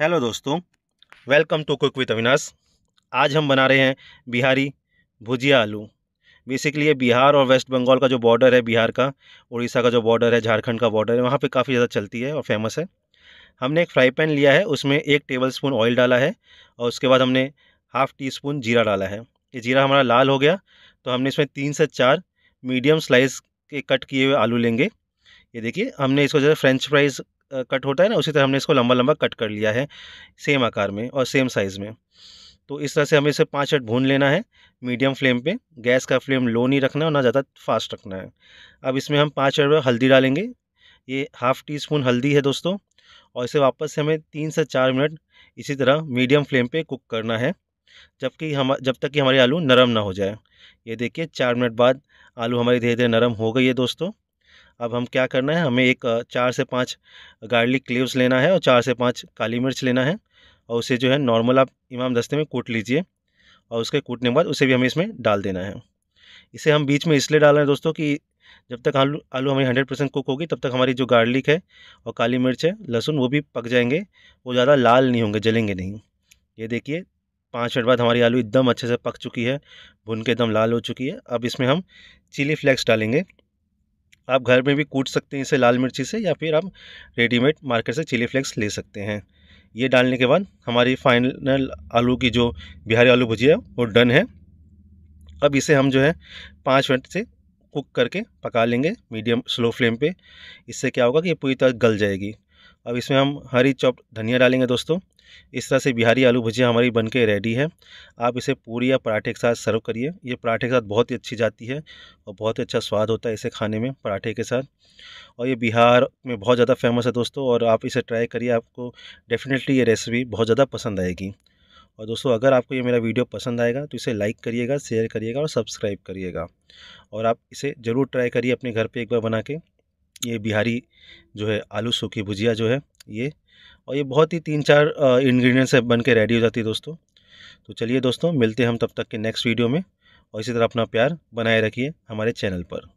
hello दोस्तों welcome to cook with Avinash आज हम बना रहे हैं बिहारी भुजिया आलू बेसिकली ये बिहार और वेस्ट बंगाल का जो बॉर्डर है बिहार का उड़ीसा का जो बॉर्डर है झारखंड का बॉर्डर है वहाँ पे काफ़ी ज़्यादा चलती है और फेमस है हमने एक फ्राई पैन लिया है उसमें एक टेबल स्पून ऑयल डाला है और उसके बाद हमने हाफ़ टी स्पून जीरा डाला है ये जीरा हमारा लाल हो गया तो हमने इसमें तीन से चार मीडियम स्लाइस के कट किए हुए आलू लेंगे ये देखिए हमने इसको जो फ्रेंच फ्राइज़ कट होता है ना उसी तरह हमने इसको लंबा लंबा कट कर लिया है सेम आकार में और सेम साइज़ में तो इस तरह से हमें इसे पाँच मिनट भून लेना है मीडियम फ्लेम पे गैस का फ्लेम लो नहीं रखना है और ना ज़्यादा फास्ट रखना है अब इसमें हम पाँच मिनट हल्दी डालेंगे ये हाफ़ टी स्पून हल्दी है दोस्तों और इसे वापस से हमें तीन से चार मिनट इसी तरह मीडियम फ्लेम पर कुक करना है जबकि हम जब तक कि हमारे आलू नरम ना हो जाए ये देखिए चार मिनट बाद आलू हमारी धीरे धीरे नरम हो गई है दोस्तों अब हम क्या करना है हमें एक चार से पाँच गार्लिक क्लीव्स लेना है और चार से पाँच काली मिर्च लेना है और उसे जो है नॉर्मल आप इमाम दस्ते में कूट लीजिए और उसके कूटने के बाद उसे भी हमें इसमें डाल देना है इसे हम बीच में इसलिए डाल रहे हैं दोस्तों कि जब तक आलू आलू हमारी हंड्रेड परसेंट कुक होगी तब तक हमारी जो गार्लिक है और काली मिर्च है लहसुन वो भी पक जाएंगे वो ज़्यादा लाल नहीं होंगे जलेंगे नहीं ये देखिए पाँच मिनट बाद हमारी आलू एकदम अच्छे से पक चुकी है भुन के एकदम लाल हो चुकी है अब इसमें हम चिली फ्लेक्स डालेंगे आप घर में भी कूट सकते हैं इसे लाल मिर्ची से या फिर आप रेडीमेड मार्केट से चिली फ्लेक्स ले सकते हैं ये डालने के बाद हमारी फाइनल आलू की जो बिहारी आलू भुजिया है वो डन है अब इसे हम जो है पाँच मिनट से कुक करके पका लेंगे मीडियम स्लो फ्लेम पे इससे क्या होगा कि ये पूरी तरह गल जाएगी अब इसमें हम हरी चॉप धनिया डालेंगे दोस्तों इस तरह से बिहारी आलू भुजिया हमारी बन के रेडी है आप इसे पूरी या पराठे के साथ सर्व करिए ये पराठे के साथ बहुत ही अच्छी जाती है और बहुत ही अच्छा स्वाद होता है इसे खाने में पराठे के साथ और ये बिहार में बहुत ज़्यादा फेमस है दोस्तों और आप इसे ट्राई करिए आपको डेफिनेटली ये रेसिपी बहुत ज़्यादा पसंद आएगी और दोस्तों अगर आपको ये मेरा वीडियो पसंद आएगा तो इसे लाइक करिएगा शेयर करिएगा और सब्सक्राइब करिएगा और आप इसे ज़रूर ट्राई करिए अपने घर पर एक बार बना के ये बिहारी जो है आलू सूखी भुजिया जो है ये और ये बहुत ही तीन चार इंग्रेडिएंट्स से बन के रेडी हो जाती है दोस्तों तो चलिए दोस्तों मिलते हैं हम तब तक के नेक्स्ट वीडियो में और इसी तरह अपना प्यार बनाए रखिए हमारे चैनल पर